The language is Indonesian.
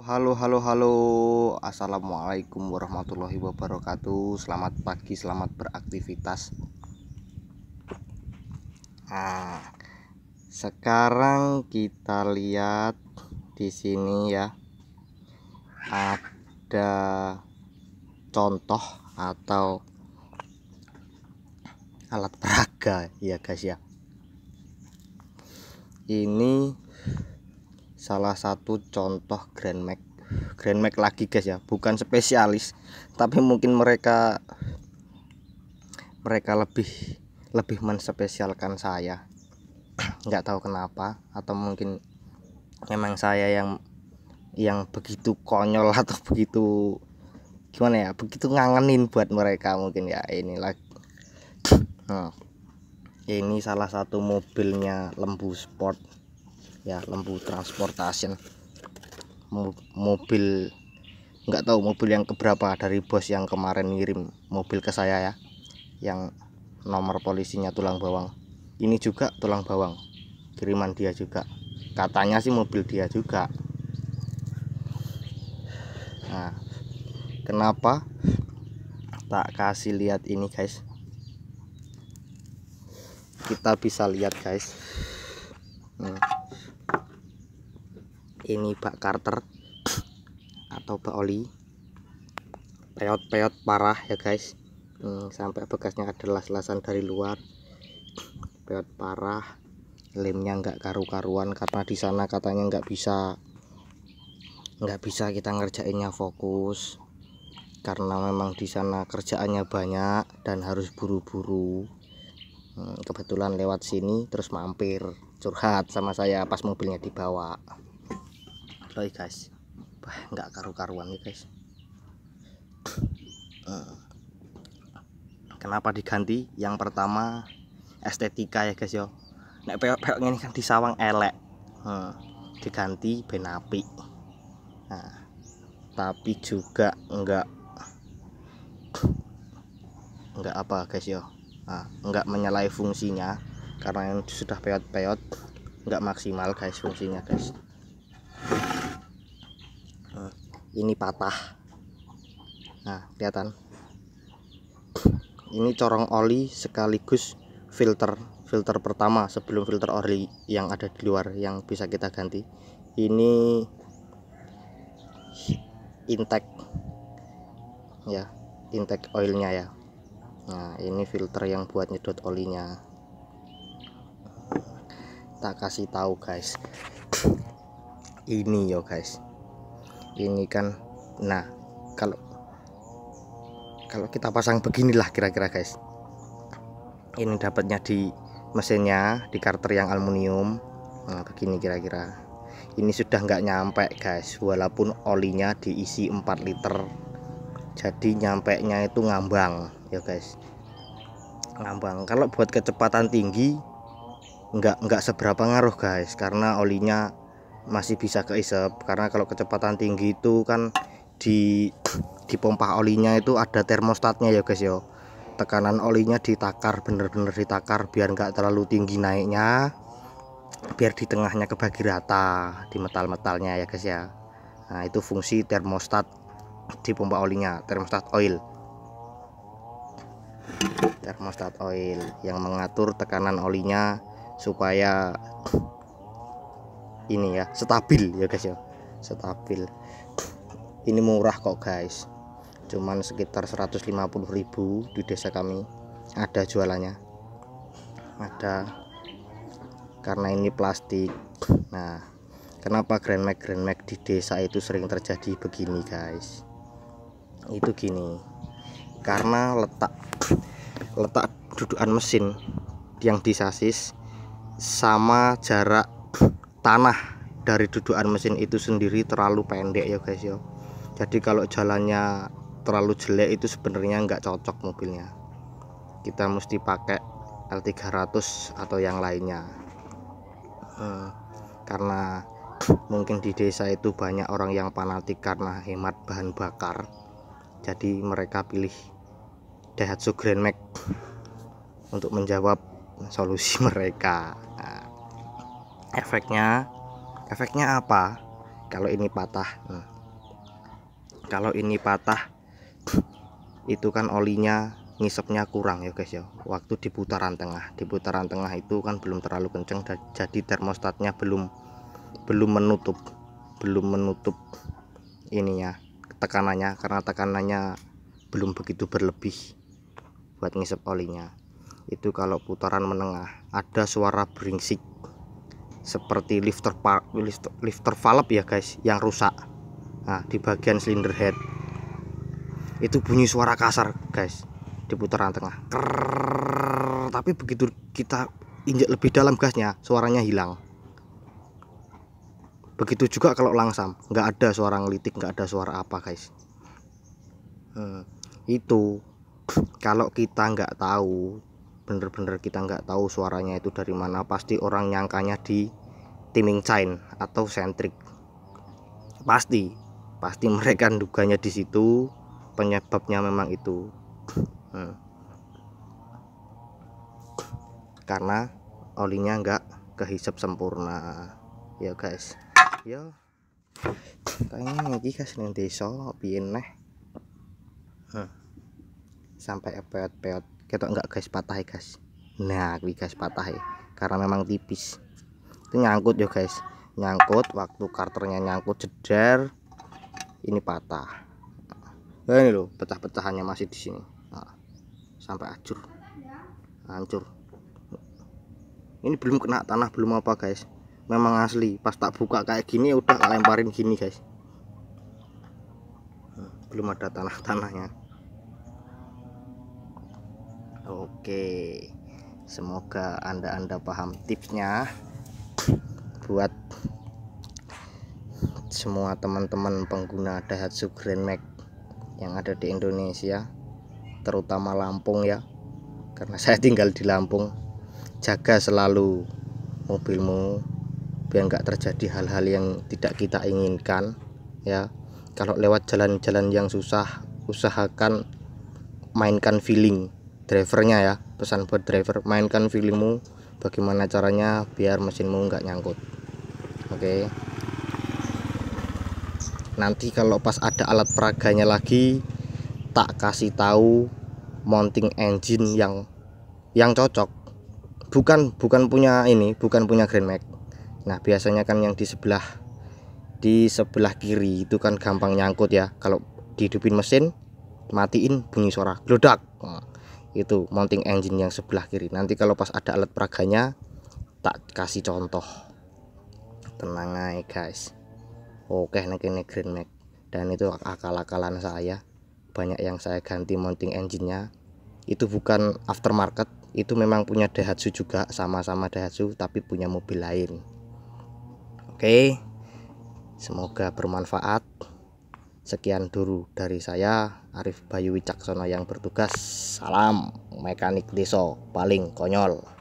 Halo halo halo Assalamualaikum warahmatullahi wabarakatuh Selamat pagi selamat beraktivitas Nah sekarang kita lihat di sini ya ada contoh atau alat peraga ya guys ya ini salah satu contoh Grand Max Grand Max lagi guys ya bukan spesialis tapi mungkin mereka mereka lebih lebih menspesialkan saya nggak tahu kenapa atau mungkin memang saya yang yang begitu konyol atau begitu gimana ya begitu ngangenin buat mereka mungkin ya ini lagi nah, ini salah satu mobilnya lembu sport ya lembu transportasi mobil nggak tahu mobil yang keberapa dari bos yang kemarin ngirim mobil ke saya ya yang nomor polisinya tulang bawang ini juga tulang bawang kiriman dia juga katanya sih mobil dia juga nah kenapa tak kasih lihat ini guys kita bisa lihat guys ini bak Carter atau bak oli peot-peot parah ya guys hmm, sampai bekasnya ada las-lasan dari luar peot parah lemnya nggak karu-karuan karena di sana katanya nggak bisa nggak bisa kita ngerjainnya fokus karena memang di sana kerjaannya banyak dan harus buru-buru hmm, kebetulan lewat sini terus mampir curhat sama saya pas mobilnya dibawa loy guys Wah, nggak karu-karuan nih guys eh. kenapa diganti yang pertama estetika ya guys yo nek peok-peok ini kan di sawang elek hmm. diganti ben nah, tapi juga enggak enggak apa guys yo nah, enggak menyalahi fungsinya karena yang sudah peot-peot enggak maksimal guys fungsinya guys ini patah nah kelihatan ini corong oli sekaligus filter filter pertama sebelum filter oli yang ada di luar yang bisa kita ganti ini intake ya intake oilnya ya nah ini filter yang buat nyedot olinya tak kasih tahu guys ini yo guys ini kan nah kalau kalau kita pasang beginilah kira-kira guys ini dapatnya di mesinnya di karter yang aluminium nah begini kira-kira ini sudah nggak nyampe guys walaupun olinya diisi 4 liter jadi nyampe nya itu ngambang ya guys ngambang kalau buat kecepatan tinggi nggak nggak seberapa ngaruh guys karena olinya masih bisa keisep karena kalau kecepatan tinggi itu kan di di pompa olinya itu ada termostatnya ya guys yo tekanan olinya ditakar bener-bener ditakar biar nggak terlalu tinggi naiknya biar di tengahnya kebagi rata di metal-metalnya ya guys ya nah itu fungsi termostat di pompa olinya termostat oil termostat oil yang mengatur tekanan olinya supaya ini ya stabil ya guys ya stabil ini murah kok guys cuman sekitar 150.000 di desa kami ada jualannya ada karena ini plastik nah kenapa Grand max Grand max di desa itu sering terjadi begini guys itu gini karena letak letak dudukan mesin yang disasis sama jarak tanah dari dudukan mesin itu sendiri terlalu pendek ya guys ya jadi kalau jalannya terlalu jelek itu sebenarnya nggak cocok mobilnya kita mesti pakai L300 atau yang lainnya hmm, karena mungkin di desa itu banyak orang yang fanatik karena hemat bahan bakar jadi mereka pilih Daihatsu Grand Max untuk menjawab solusi mereka efeknya efeknya apa kalau ini patah nah, kalau ini patah itu kan olinya ngisepnya kurang ya guys ya waktu di putaran tengah di putaran tengah itu kan belum terlalu kenceng jadi termostatnya belum belum menutup belum menutup ininya tekanannya karena tekanannya belum begitu berlebih buat ngisep olinya itu kalau putaran menengah ada suara beringsik seperti lifter lifter, lifter valve ya guys yang rusak nah di bagian silinder head itu bunyi suara kasar guys di putaran tengah Krrr, tapi begitu kita injak lebih dalam gasnya suaranya hilang begitu juga kalau langsam nggak ada suara ngelitik nggak ada suara apa guys hmm, itu kalau kita nggak tahu bener-bener kita nggak tahu suaranya itu dari mana pasti orang nyangkanya di timing chain atau sentrik pasti pasti mereka duganya di situ penyebabnya memang itu hmm. karena olinya nggak kehisap sempurna ya guys ya kayaknya lagi guys nanti so piye hmm. sampai peot-peot ketok enggak guys patah ya guys nah kuwi guys patah ya karena memang tipis itu nyangkut ya guys nyangkut waktu karternya nyangkut jeder ini patah nah, ini loh pecah-pecahannya masih di sini nah, sampai hancur hancur ini belum kena tanah belum apa guys memang asli pas tak buka kayak gini udah lemparin gini guys nah, belum ada tanah-tanahnya Oke, semoga Anda-Anda paham tipsnya buat semua teman-teman pengguna Daihatsu Grand Max yang ada di Indonesia, terutama Lampung ya. Karena saya tinggal di Lampung. Jaga selalu mobilmu biar nggak terjadi hal-hal yang tidak kita inginkan ya. Kalau lewat jalan-jalan yang susah, usahakan mainkan feeling drivernya ya pesan buat driver mainkan feelingmu bagaimana caranya biar mesinmu nggak nyangkut oke okay. nanti kalau pas ada alat peraganya lagi tak kasih tahu mounting engine yang yang cocok bukan bukan punya ini bukan punya Grand Max nah biasanya kan yang di sebelah di sebelah kiri itu kan gampang nyangkut ya kalau dihidupin mesin matiin bunyi suara glodak itu mounting engine yang sebelah kiri nanti kalau pas ada alat peraganya tak kasih contoh tenang aja guys oke nek ini green mag dan itu akal-akalan saya banyak yang saya ganti mounting engine-nya itu bukan aftermarket itu memang punya Daihatsu juga sama-sama Daihatsu tapi punya mobil lain oke semoga bermanfaat Sekian dulu dari saya Arif Bayu Wicaksono yang bertugas. Salam mekanik deso paling konyol.